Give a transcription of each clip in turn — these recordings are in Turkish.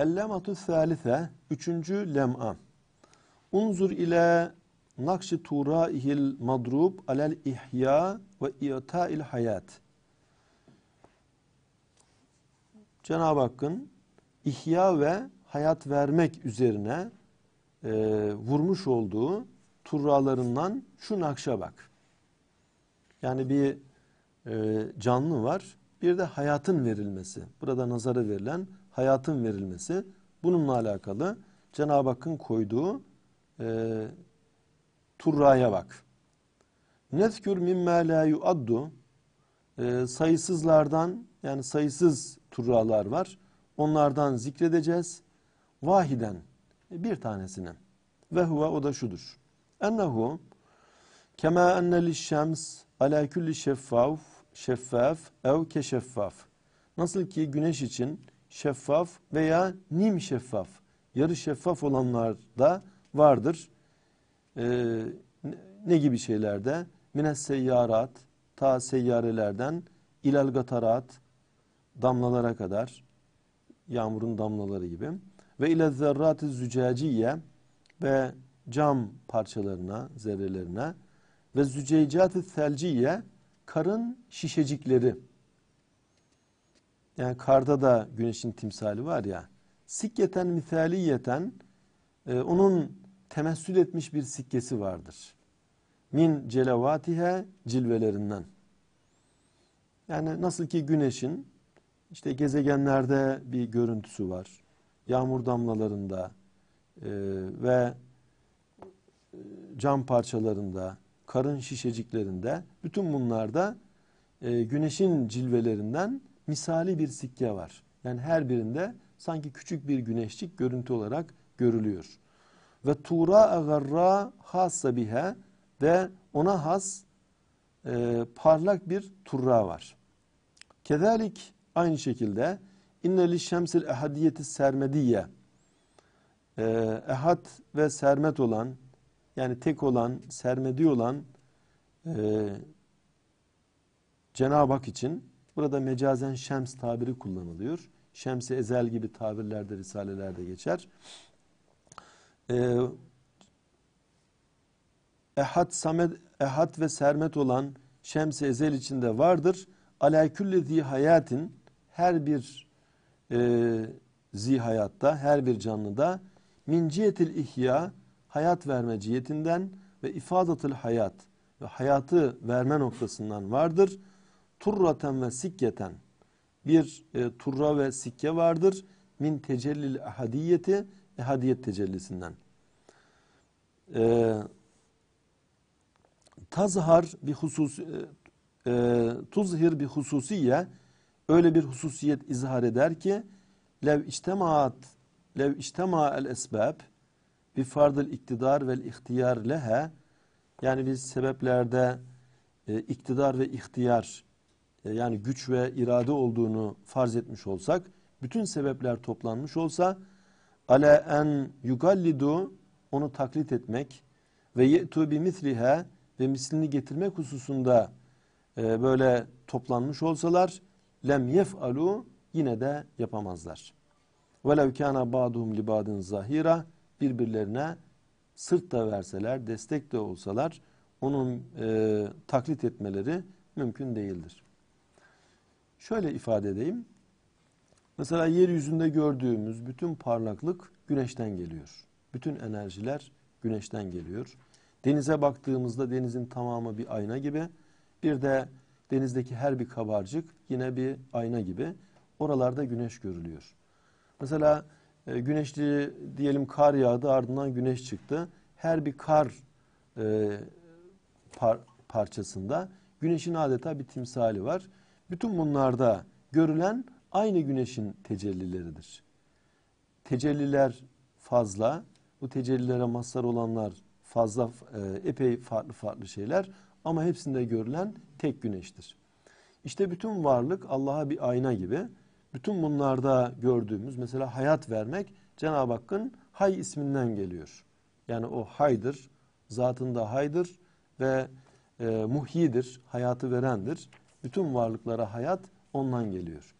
Ellematü thalithe, üçüncü lem'a. Unzur ile nakşi turaihil madrub alel ihya ve i'ta'il hayat. Cenab-ı Hakk'ın ihya ve hayat vermek üzerine e, vurmuş olduğu turralarından şu nakşa bak. Yani bir e, canlı var, bir de hayatın verilmesi. Burada nazara verilen hayatın verilmesi bununla alakalı Cenab-ı Hakk'ın koyduğu e, turraya bak. Nezkür mimme la yuaddu e, sayısızlardan yani sayısız turralar var. Onlardan zikredeceğiz. Vahiden e, bir tanesini. Ve huve o da şudur. Ennehu kema enne şems ala külli şeffaf şeffaf ev keşeffaf. Nasıl ki güneş için şeffaf veya nim şeffaf, yarı şeffaf olanlar da vardır. Ee, ne gibi şeylerde? Mines seyyarat, ta seyyarelerden ilal gatarat, damlalara kadar, yağmurun damlaları gibi. Ve ile zerrat-ı zücaciye ve cam parçalarına, zerrelerine ve züceycat-ı selciye karın şişecikleri yani karda da güneşin timsali var ya. Sikketen misaliyeten e, onun temessül etmiş bir sikkesi vardır. Min celavatihe cilvelerinden. Yani nasıl ki güneşin işte gezegenlerde bir görüntüsü var. Yağmur damlalarında e, ve e, cam parçalarında, karın şişeciklerinde bütün bunlarda e, güneşin cilvelerinden misali bir sikke var. Yani her birinde sanki küçük bir güneşlik görüntü olarak görülüyor. Ve tura agarra e hassa biha ve ona has e, parlak bir turra var. Kedalik aynı şekilde inne li şemsil ehadiyeti sermediye e, ehad ve sermet olan yani tek olan sermedi olan e, Cenab-ı Hak için Burada mecazen şems tabiri kullanılıyor. Şems-i ezel gibi tabirlerde, risalelerde geçer. Ee, ehad, samet, ehad ve sermet olan şems-i ezel içinde vardır. Alâ küllezi hayatin her bir e, zihayatta, her bir canlıda minciyetil ihya hayat verme cihetinden ve ifadatil hayat ve hayatı verme noktasından vardır turraten ve sikyeten bir e, turra ve sikke vardır. Min tecellil ehadiyeti ehadiyet tecellisinden. E, tazhar bir husus e, e, tuzhir bir hususiye öyle bir hususiyet izhar eder ki lev içtemaat lev içtema el esbab bir fardıl iktidar ve ihtiyar lehe yani biz sebeplerde e, iktidar ve ihtiyar e, yani güç ve irade olduğunu farz etmiş olsak, bütün sebepler toplanmış olsa ale en yugallidu onu taklit etmek ve ye'tu bi misliha ve mislini getirmek hususunda e, böyle toplanmış olsalar lem yef'alu yine de yapamazlar. Velev kana ba'duhum li ba'din zahira birbirlerine sırt da verseler, destek de olsalar onun e, taklit etmeleri mümkün değildir. Şöyle ifade edeyim. Mesela yeryüzünde gördüğümüz bütün parlaklık güneşten geliyor. Bütün enerjiler güneşten geliyor. Denize baktığımızda denizin tamamı bir ayna gibi. Bir de denizdeki her bir kabarcık yine bir ayna gibi. Oralarda güneş görülüyor. Mesela e, güneşli diyelim kar yağdı ardından güneş çıktı. Her bir kar e, par parçasında güneşin adeta bir timsali var. Bütün bunlarda görülen aynı güneşin tecellileridir. Tecelliler fazla, bu tecellilere mazhar olanlar fazla e, epey farklı farklı şeyler ama hepsinde görülen tek güneştir. İşte bütün varlık Allah'a bir ayna gibi. Bütün bunlarda gördüğümüz mesela hayat vermek Cenab-ı Hakk'ın hay isminden geliyor. Yani o haydır, zatında haydır ve e, muhyidir, hayatı verendir. Bütün varlıklara hayat ondan geliyor.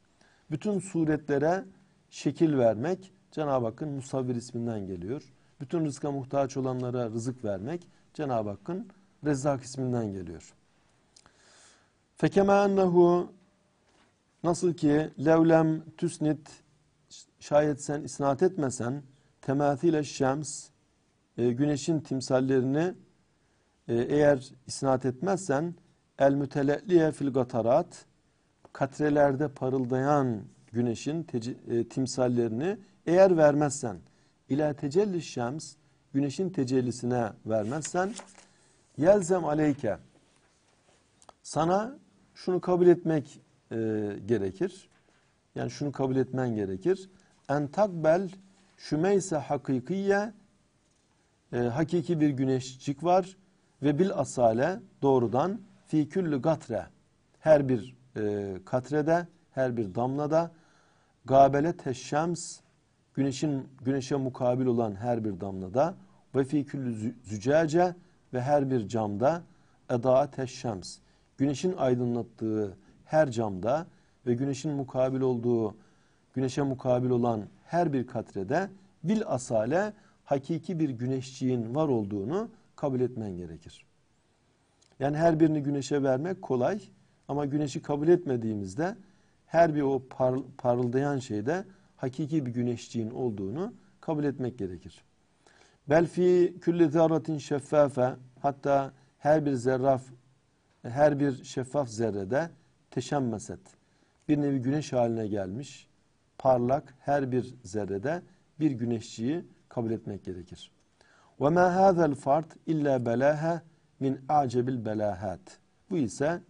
Bütün suretlere şekil vermek Cenab-ı Hakk'ın musavvir isminden geliyor. Bütün rızka muhtaç olanlara rızık vermek Cenab-ı Hakk'ın Rezzak isminden geliyor. Fekeme ennehu nasıl ki levlem tüsnit şayet sen isnat etmesen temâthile şems e, güneşin timsallerini e, eğer isnat etmezsen El müteletliye fil gatarat katrelerde parıldayan güneşin e, timsallerini eğer vermezsen ila tecelli şems güneşin tecellisine vermezsen yelzem aleyke sana şunu kabul etmek e, gerekir. Yani şunu kabul etmen gerekir. En takbel şümeyse hakikiye e, hakiki bir güneşcik var ve bil asale doğrudan fi küllü gatre her bir e, katrede her bir damlada gabele teşşems güneşin güneşe mukabil olan her bir damlada ve fi küllü zücace ve her bir camda edaa teşşems güneşin aydınlattığı her camda ve güneşin mukabil olduğu güneşe mukabil olan her bir katrede bil asale hakiki bir güneşçiğin var olduğunu kabul etmen gerekir. Yani her birini güneşe vermek kolay ama güneşi kabul etmediğimizde her bir o parl parıldayan şeyde hakiki bir güneşçiğin olduğunu kabul etmek gerekir. Bel fi külli zerratin şeffafe hatta her bir zerraf her bir şeffaf zerrede teşemmeset bir nevi güneş haline gelmiş parlak her bir zerrede bir güneşçiyi kabul etmek gerekir. Ve ma hadzal fard illa belaha min acebil belahat. Bu ise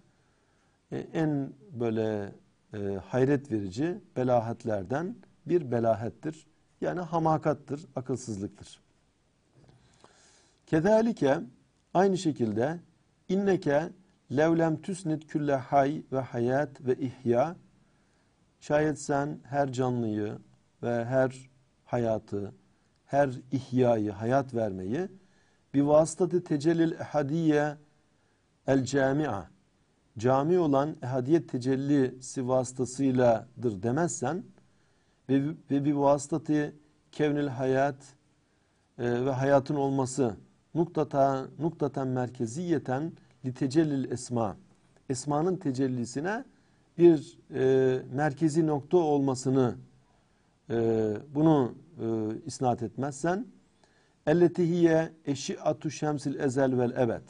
e, en böyle e, hayret verici belahatlerden bir belahettir. Yani hamakattır, akılsızlıktır. Kedalike aynı şekilde inneke levlem tüsnit külle hay ve hayat ve ihya şayet sen her canlıyı ve her hayatı, her ihyayı, hayat vermeyi bir vasıtatı tecellil ehadiye el camia cami olan ehadiyet tecellisi vasıtasıyladır demezsen ve, ve bir vasıtatı kevnil hayat e, ve hayatın olması nuktata, nuktaten yeten li tecellil esma esmanın tecellisine bir e, merkezi nokta olmasını e, bunu e, isnat etmezsen Elletihiye eşi Atu şemsil ezel vel ebed.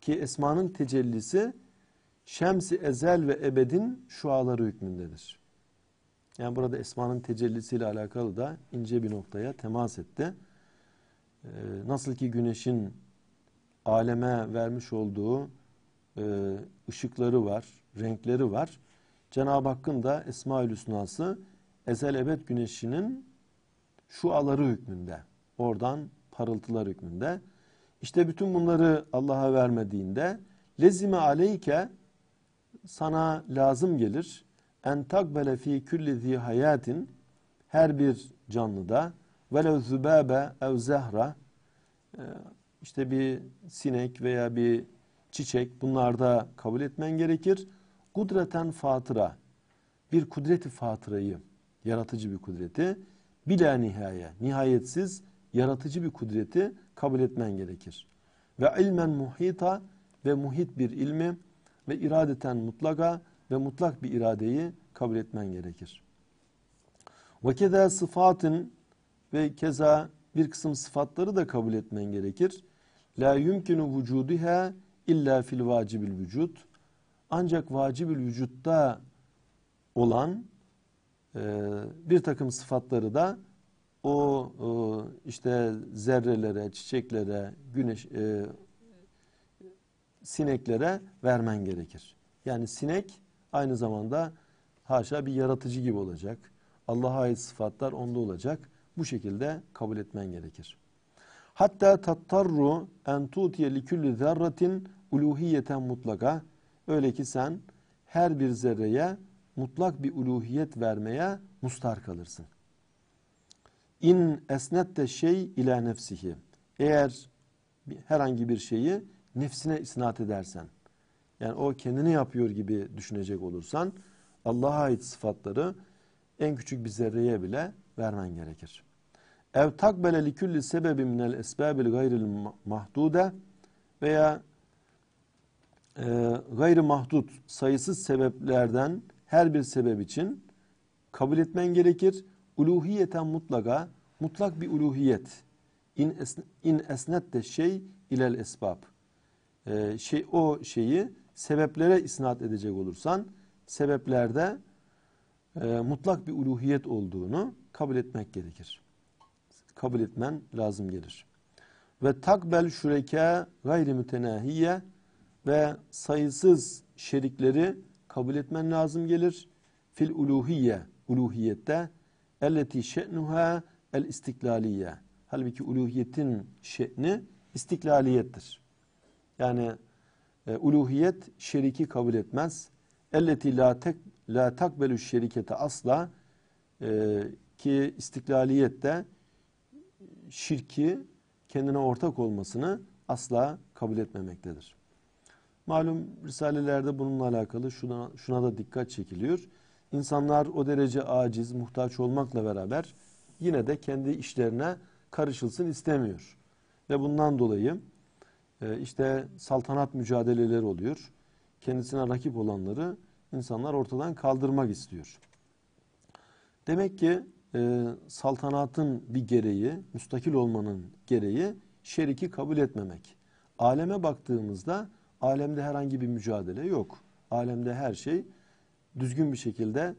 Ki esmanın tecellisi şemsi ezel ve ebedin şuaları hükmündedir. Yani burada esmanın tecellisiyle alakalı da ince bir noktaya temas etti. Ee, nasıl ki güneşin aleme vermiş olduğu e, ışıkları var, renkleri var. Cenab-ı Hakk'ın da Esma-ül Hüsna'sı ezel ebed güneşinin şuaları hükmünde. Oradan parıltılar hükmünde. İşte bütün bunları Allah'a vermediğinde lezime aleyke sana lazım gelir. En takbele fi külli zi hayatin her bir canlıda velev zübâbe ev zehra ee, işte bir sinek veya bir çiçek bunlarda kabul etmen gerekir. Kudreten fatıra bir kudreti fatırayı yaratıcı bir kudreti bila nihaye nihayetsiz yaratıcı bir kudreti kabul etmen gerekir. Ve ilmen muhita ve muhit bir ilmi ve iradeten mutlaka ve mutlak bir iradeyi kabul etmen gerekir. Ve keza sıfatın ve keza bir kısım sıfatları da kabul etmen gerekir. La yumkinu vücudiha illa fil vacibil vücut. Ancak vacibil vücutta olan e, bir takım sıfatları da o e, işte zerrelere, çiçeklere, güneş, e, sineklere vermen gerekir. Yani sinek aynı zamanda haşa bir yaratıcı gibi olacak. Allah'a ait sıfatlar onda olacak. Bu şekilde kabul etmen gerekir. Hatta tattarru en tutiye likülli zerratin uluhiyeten mutlaka. Öyle ki sen her bir zerreye mutlak bir uluhiyet vermeye mustar kalırsın in esnette şey ile nefsihi. Eğer herhangi bir şeyi nefsine isnat edersen yani o kendini yapıyor gibi düşünecek olursan Allah'a ait sıfatları en küçük bir zerreye bile vermen gerekir. Ev takbele li külli sebebi minel esbabil gayril mahdude veya e, gayri mahdut sayısız sebeplerden her bir sebep için kabul etmen gerekir uluhiyeten mutlaka mutlak bir uluhiyet. İn, esn in esnet de şey ilel esbab. Ee, şey o şeyi sebeplere isnat edecek olursan sebeplerde e, mutlak bir uluhiyet olduğunu kabul etmek gerekir. Kabul etmen lazım gelir. Ve takbel şureke gayri mütenahiye ve sayısız şerikleri kabul etmen lazım gelir. Fil uluhiye, uluhiyette Elleti şe'nuha el istiklaliye. Halbuki uluhiyetin şe'ni istiklaliyettir. Yani e, uluhiyet şeriki kabul etmez. Elleti la, tek, la takbelü şerikete asla e, ki istiklaliyette şirki kendine ortak olmasını asla kabul etmemektedir. Malum risalelerde bununla alakalı şuna, şuna da dikkat çekiliyor. İnsanlar o derece aciz, muhtaç olmakla beraber yine de kendi işlerine karışılsın istemiyor. Ve bundan dolayı e, işte saltanat mücadeleleri oluyor. Kendisine rakip olanları insanlar ortadan kaldırmak istiyor. Demek ki e, saltanatın bir gereği, müstakil olmanın gereği şeriki kabul etmemek. Aleme baktığımızda alemde herhangi bir mücadele yok. Alemde her şey düzgün bir şekilde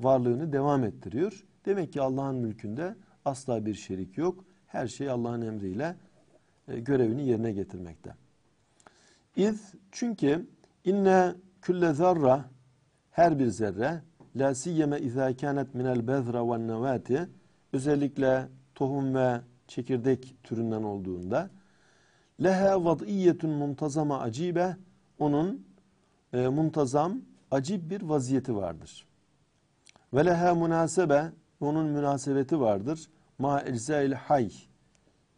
varlığını devam ettiriyor. Demek ki Allah'ın mülkünde asla bir şerik yok. Her şey Allah'ın emriyle e, görevini yerine getirmekte. İz çünkü inne külle zerre her bir zerre la siyeme izâ kânet minel bezra ve nevâti özellikle tohum ve çekirdek türünden olduğunda leha vad'iyyetun muntazama acibe onun e, muntazam acip bir vaziyeti vardır. Ve leha münasebe onun münasebeti vardır. Ma eczail hay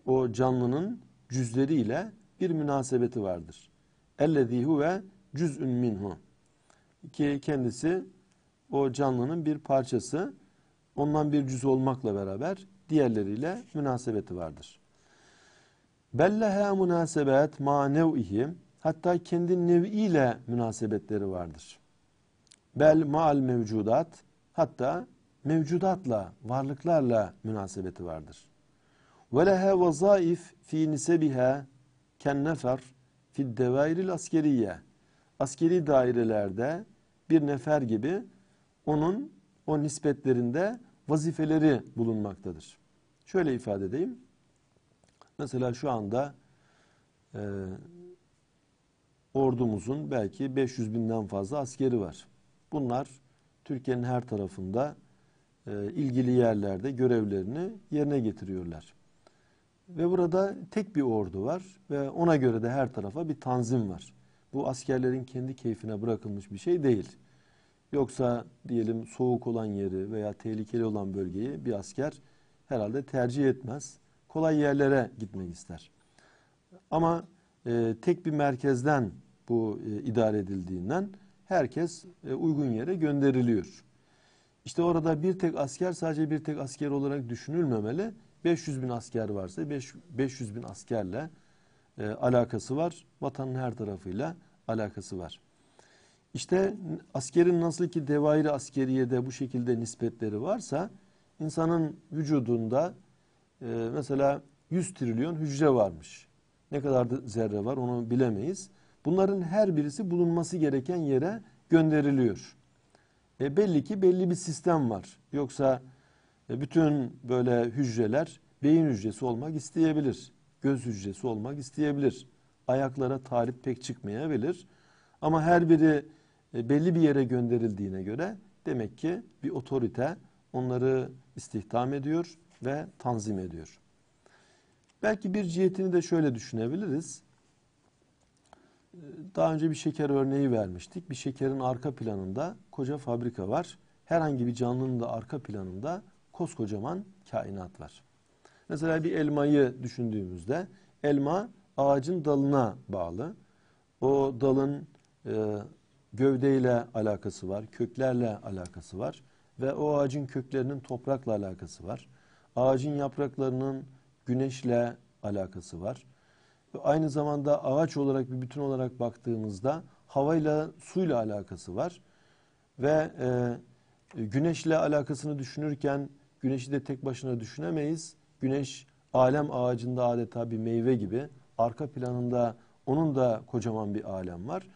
o canlının cüzleriyle bir münasebeti vardır. Ellezî huve cüz'ün minhu ki kendisi o canlının bir parçası ondan bir cüz olmakla beraber diğerleriyle münasebeti vardır. Belleha münasebet ma nev'ihi hatta kendi nev'iyle münasebetleri vardır. Bel mal mevcudat hatta mevcudatla, varlıklarla münasebeti vardır. Ve lehe vazaif fi nisebiha ken nefer fi devairil askeriye. Askeri dairelerde bir nefer gibi onun o nispetlerinde vazifeleri bulunmaktadır. Şöyle ifade edeyim. Mesela şu anda e, ordumuzun belki 500 binden fazla askeri var. Bunlar Türkiye'nin her tarafında e, ilgili yerlerde görevlerini yerine getiriyorlar. Ve burada tek bir ordu var ve ona göre de her tarafa bir tanzim var. Bu askerlerin kendi keyfine bırakılmış bir şey değil. Yoksa diyelim soğuk olan yeri veya tehlikeli olan bölgeyi bir asker herhalde tercih etmez. Kolay yerlere gitmek ister. Ama e, tek bir merkezden bu e, idare edildiğinden herkes e, uygun yere gönderiliyor. İşte orada bir tek asker sadece bir tek asker olarak düşünülmemeli. 500 bin asker varsa 500 bin askerle e, alakası var. Vatanın her tarafıyla alakası var. İşte askerin nasıl ki devairi de bu şekilde nispetleri varsa insanın vücudunda e, mesela 100 trilyon hücre varmış. Ne kadar zerre var onu bilemeyiz. Bunların her birisi bulunması gereken yere gönderiliyor. E belli ki belli bir sistem var. Yoksa e, bütün böyle hücreler beyin hücresi olmak isteyebilir. Göz hücresi olmak isteyebilir. Ayaklara tarif pek çıkmayabilir. Ama her biri e, belli bir yere gönderildiğine göre demek ki bir otorite onları istihdam ediyor ve tanzim ediyor. Belki bir cihetini de şöyle düşünebiliriz daha önce bir şeker örneği vermiştik. Bir şekerin arka planında koca fabrika var. Herhangi bir canlının da arka planında koskocaman kainat var. Mesela bir elmayı düşündüğümüzde elma ağacın dalına bağlı. O dalın e, gövdeyle alakası var, köklerle alakası var ve o ağacın köklerinin toprakla alakası var. Ağacın yapraklarının güneşle alakası var ve aynı zamanda ağaç olarak bir bütün olarak baktığımızda havayla suyla alakası var. Ve e, güneşle alakasını düşünürken güneşi de tek başına düşünemeyiz. Güneş alem ağacında adeta bir meyve gibi arka planında onun da kocaman bir alem var.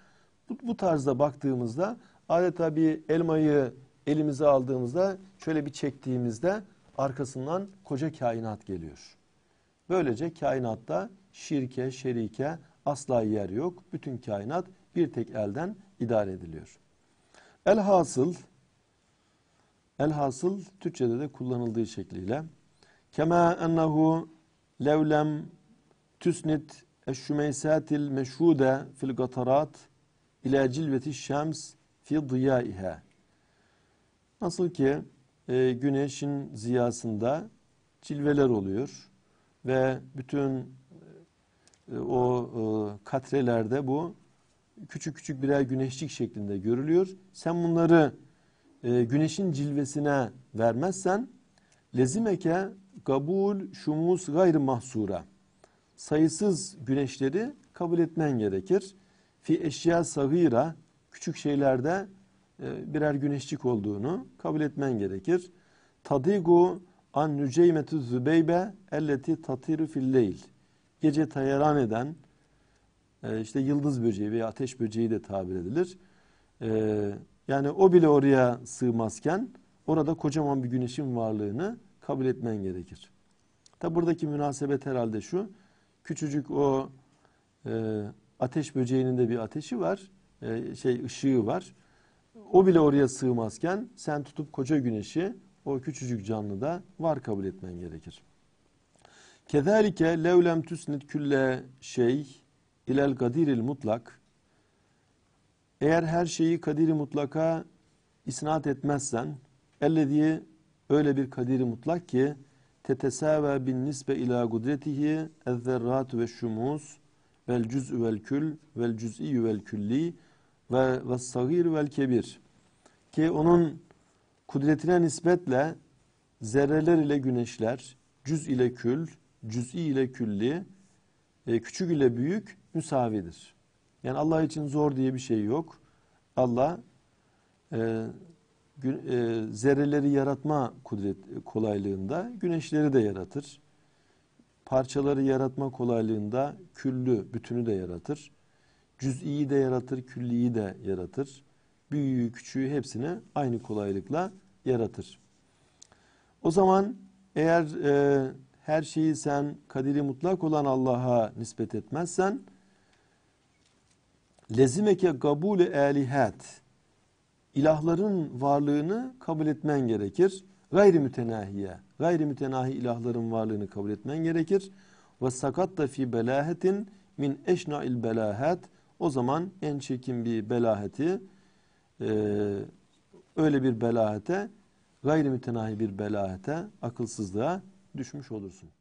Bu, bu tarzda baktığımızda adeta bir elmayı elimize aldığımızda şöyle bir çektiğimizde arkasından koca kainat geliyor. Böylece kainatta şirke, şerike asla yer yok. Bütün kainat bir tek elden idare ediliyor. Elhasıl, elhasıl Türkçe'de de kullanıldığı şekliyle Kema ennehu levlem tüsnit eşşümeysatil meşhude fil gatarat ila cilveti şems fi diyaiha. Nasıl ki e, güneşin ziyasında cilveler oluyor ve bütün e, o e, katrelerde bu küçük küçük birer güneşlik şeklinde görülüyor. Sen bunları e, güneşin cilvesine vermezsen lezimeke kabul şumus gayr mahsura sayısız güneşleri kabul etmen gerekir. Fi eşya sagira küçük şeylerde birer güneşlik olduğunu kabul etmen gerekir. Tadigu an nüceymetü zübeybe elleti tatiru fil leyl gece tayaran eden e, işte yıldız böceği veya ateş böceği de tabir edilir. E, yani o bile oraya sığmazken orada kocaman bir güneşin varlığını kabul etmen gerekir. Tabi buradaki münasebet herhalde şu. Küçücük o e, ateş böceğinin de bir ateşi var. E, şey ışığı var. O bile oraya sığmazken sen tutup koca güneşi o küçücük canlıda var kabul etmen gerekir. Kezalike levlem tüsnit külle şey ilel kadiril mutlak. Eğer her şeyi kadiri mutlaka isnat etmezsen elle öyle bir kadiri mutlak ki tetesave bin nisbe ila kudretihi ezzerratu ve şumus vel cüz'ü vel kül vel cüz'i vel külli ve ve sagir vel kebir ki onun kudretine nispetle zerreler ile güneşler, cüz ile kül, cüz'i ile külli, e, küçük ile büyük müsavidir. Yani Allah için zor diye bir şey yok. Allah e, e, zerreleri yaratma kudret kolaylığında güneşleri de yaratır. Parçaları yaratma kolaylığında küllü, bütünü de yaratır. Cüz'iyi de yaratır, külliyi de yaratır. Büyüğü, küçüğü hepsini aynı kolaylıkla yaratır. O zaman eğer e, her şeyi sen kadiri mutlak olan Allah'a nispet etmezsen lezimeke gabul elihat ilahların varlığını kabul etmen gerekir. Gayri mütenahiye, gayri mütenahi ilahların varlığını kabul etmen gerekir. Ve sakat da fi belahetin min eşna'il belahet o zaman en çekin bir belaheti e, öyle bir belahete gayri mütenahi bir belahete akılsızlığa düşmüş olursun.